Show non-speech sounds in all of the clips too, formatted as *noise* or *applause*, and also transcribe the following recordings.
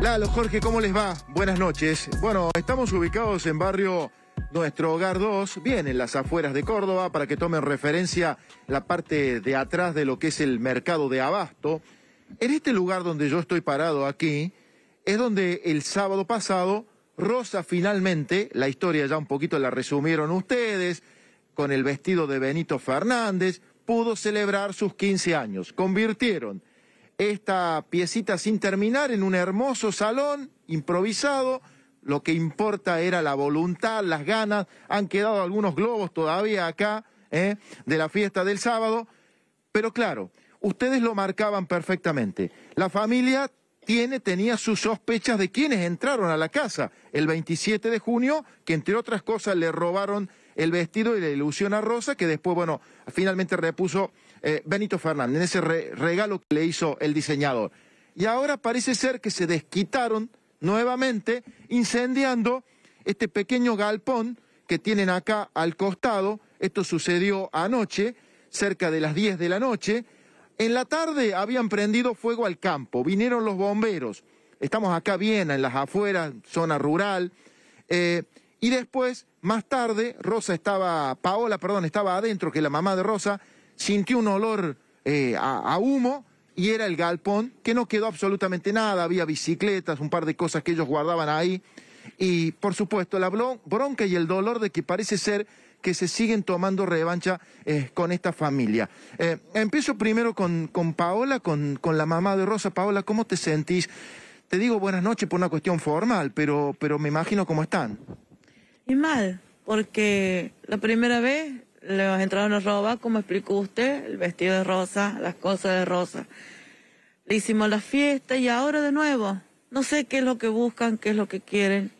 Lalo, Jorge, ¿cómo les va? Buenas noches. Bueno, estamos ubicados en barrio Nuestro Hogar 2, bien en las afueras de Córdoba, para que tomen referencia la parte de atrás de lo que es el mercado de abasto. En este lugar donde yo estoy parado aquí, es donde el sábado pasado Rosa finalmente, la historia ya un poquito la resumieron ustedes, con el vestido de Benito Fernández, pudo celebrar sus 15 años. Convirtieron esta piecita sin terminar en un hermoso salón improvisado. Lo que importa era la voluntad, las ganas. Han quedado algunos globos todavía acá ¿eh? de la fiesta del sábado. Pero claro, ustedes lo marcaban perfectamente. La familia tiene, tenía sus sospechas de quienes entraron a la casa el 27 de junio, que entre otras cosas le robaron el vestido y la ilusión a Rosa, que después, bueno, finalmente repuso eh, Benito Fernández, ese regalo que le hizo el diseñador. Y ahora parece ser que se desquitaron nuevamente incendiando este pequeño galpón que tienen acá al costado. Esto sucedió anoche, cerca de las 10 de la noche. En la tarde habían prendido fuego al campo, vinieron los bomberos. Estamos acá bien, en las afueras, zona rural. Eh, y después, más tarde, Rosa estaba, Paola, perdón, estaba adentro, que es la mamá de Rosa, sintió un olor eh, a, humo y era el galpón, que no quedó absolutamente nada, había bicicletas, un par de cosas que ellos guardaban ahí. Y por supuesto, la bronca y el dolor de que parece ser que se siguen tomando revancha eh, con esta familia. Eh, empiezo primero con, con Paola, con, la mamá de Rosa. Paola, ¿cómo te sentís? Te digo buenas noches por una cuestión formal, pero, pero me imagino cómo están. Y mal, porque la primera vez le entrar entrado una roba, como explicó usted, el vestido de rosa, las cosas de rosa. Le hicimos la fiesta y ahora de nuevo. No sé qué es lo que buscan, qué es lo que quieren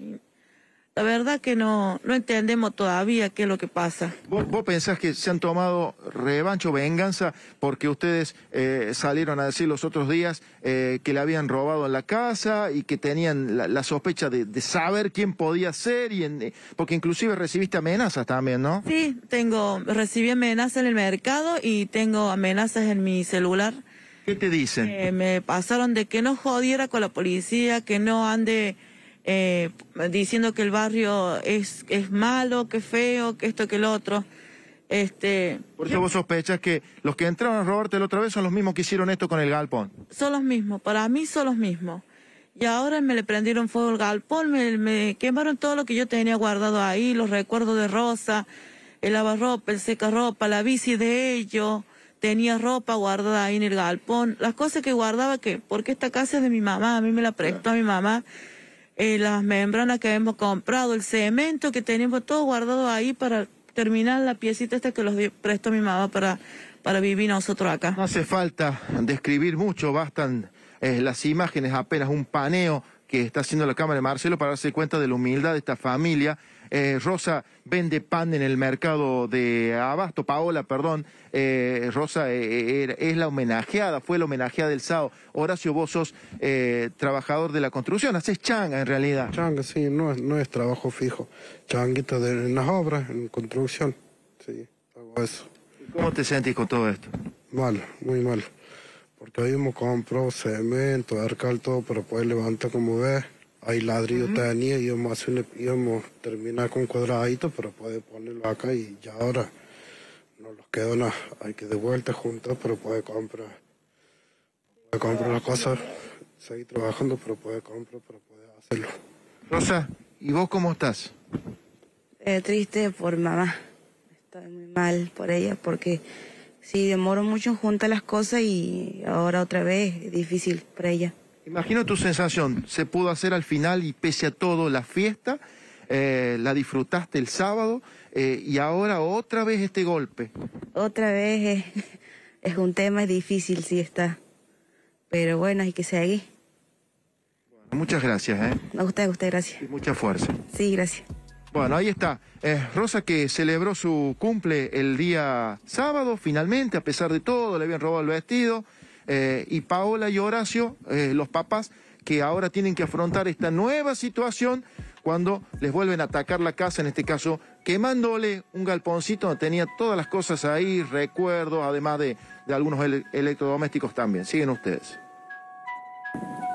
la verdad que no, no entendemos todavía qué es lo que pasa. ¿Vos, pensás que se han tomado revancho, venganza, porque ustedes eh, salieron a decir los otros días eh, que le habían robado en la casa y que tenían la, sospecha de, saber quién podía ser? y eh, Porque inclusive recibiste amenazas también, ¿no? Sí, tengo, recibí amenazas en el mercado y tengo amenazas en mi celular. ¿Qué te dicen? me pasaron de que no jodiera con la policía, que no ande eh, diciendo que el barrio es, es malo, que feo, que esto, que el otro. Este, qué vos sospechas que los que entraron a robarte la otra vez son los mismos que hicieron esto con el galpón. Son los mismos, para mí son los mismos. Y ahora me le prendieron fuego el galpón, me, me quemaron todo lo que yo tenía guardado ahí, los recuerdos de Rosa, el lavarropa, el secarropa, la bici de ellos, tenía ropa guardada ahí en el galpón, las cosas que guardaba que, porque esta casa es de mi mamá, a mí me la prestó a mi mamá, eh, las membranas que hemos comprado, el cemento que tenemos todo guardado ahí para terminar la piecita esta que los presto mi mamá para, para vivir nosotros acá. No hace falta describir mucho, bastan eh, las imágenes, apenas un paneo que está haciendo la Cámara de Marcelo para darse cuenta de la humildad de esta familia. Eh, Rosa vende pan en el mercado de Abasto, Paola, perdón. Eh, Rosa eh, es la homenajeada, fue la homenajeada del SAO. Horacio, vos trabajador de la construcción, haces changa en realidad. Changa, sí, no es, trabajo fijo. Changuita en las obras, en construcción. Sí, hago eso. ¿Cómo te sentís con todo esto? Mal, muy mal. Porque hoy me compro cemento, todo... pero puede levantar como ves. Hay ladrillo tenía, yo más termina con cuadradito, pero puede ponerlo acá y ya ahora no los quedo nada. Hay que de vuelta juntos, pero puede comprar. Puede comprar las cosas, seguir trabajando, pero puede comprar, pero puede hacerlo. Rosa, ¿y vos cómo estás? Eh, triste por mamá. Estoy muy mal por ella porque Sí, demoro mucho en juntar las cosas y ahora otra vez es difícil para ella. Imagino tu sensación, se pudo hacer al final y pese a todo la fiesta, eh, la disfrutaste el sábado eh, y ahora otra vez este golpe. Otra vez es, *laughs* un tema difícil, sí está. Pero bueno, hay que seguir. Muchas gracias. ¿eh? A usted, a gracias. Y mucha fuerza. Sí, gracias. Bueno, ahí está. Eh, Rosa que celebró su cumple el día sábado, finalmente, a pesar de todo, le habían robado el vestido. Eh, y Paola y Horacio, eh, los papás, que ahora tienen que afrontar esta nueva situación cuando les vuelven a atacar la casa, en este caso quemándole un galponcito donde tenía todas las cosas ahí, recuerdos, además de, algunos electrodomésticos también. Siguen ustedes.